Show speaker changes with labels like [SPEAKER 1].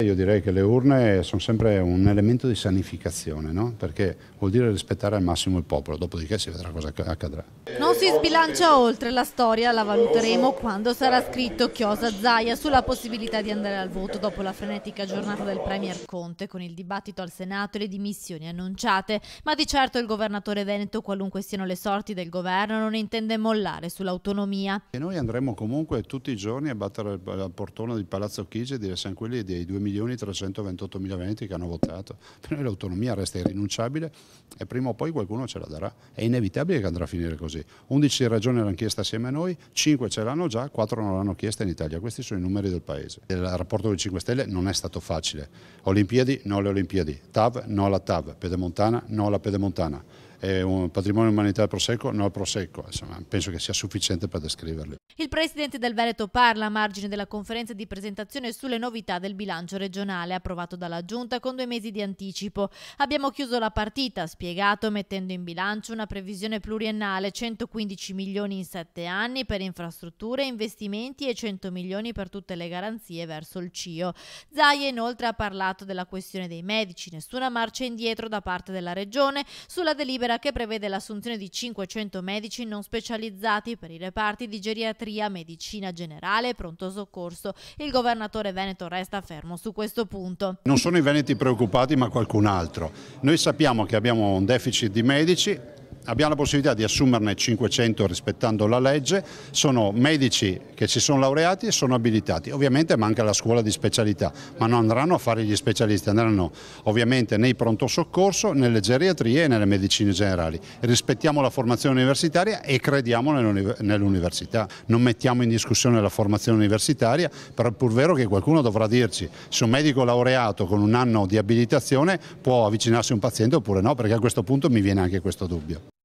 [SPEAKER 1] Io direi che le urne sono sempre un elemento di sanificazione, no? perché vuol dire rispettare al massimo il popolo, dopodiché si vedrà cosa accadrà.
[SPEAKER 2] Non si sbilancia oltre la storia, la valuteremo quando sarà scritto Chiosa Zaia sulla possibilità di andare al voto dopo la frenetica giornata del Premier Conte, con il dibattito al Senato e le dimissioni annunciate, ma di certo il governatore Veneto, qualunque siano le sorti del governo, non intende mollare sull'autonomia.
[SPEAKER 1] E noi andremo comunque tutti i giorni a battere al portone di Palazzo Chigi e dire siamo quelli dei 2 milioni 2.328.000 veneti che hanno votato. Per noi l'autonomia resta irrinunciabile e prima o poi qualcuno ce la darà. È inevitabile che andrà a finire così. 11 regioni l'hanno chiesta assieme a noi, 5 ce l'hanno già, 4 non l'hanno chiesta in Italia. Questi sono i numeri del Paese. Il rapporto del 5 Stelle non è stato facile. Olimpiadi, no alle Olimpiadi. TAV, no alla TAV. Pedemontana, no alla Pedemontana è un patrimonio umanitario prosecco, no prosecco, insomma, penso che sia sufficiente per descriverli.
[SPEAKER 2] Il Presidente del Veneto parla a margine della conferenza di presentazione sulle novità del bilancio regionale approvato dalla Giunta con due mesi di anticipo. Abbiamo chiuso la partita, spiegato, mettendo in bilancio una previsione pluriennale 115 milioni in sette anni per infrastrutture, investimenti e 100 milioni per tutte le garanzie verso il CIO. Zaia inoltre ha parlato della questione dei medici, nessuna marcia indietro da parte della Regione sulla delibera delibera che prevede l'assunzione di 500 medici non specializzati per i reparti di geriatria, medicina generale e pronto soccorso. Il governatore Veneto resta fermo su questo punto.
[SPEAKER 1] Non sono i Veneti preoccupati ma qualcun altro. Noi sappiamo che abbiamo un deficit di medici, abbiamo la possibilità di assumerne 500 rispettando la legge, sono medici che si sono laureati e sono abilitati, ovviamente manca la scuola di specialità, ma non andranno a fare gli specialisti, andranno ovviamente nei pronto soccorso, nelle geriatrie e nelle medicine generali. Rispettiamo la formazione universitaria e crediamo nell'università, non mettiamo in discussione la formazione universitaria, però è pur vero che qualcuno dovrà dirci se un medico laureato con un anno di abilitazione può avvicinarsi a un paziente oppure no, perché a questo punto mi viene anche questo dubbio.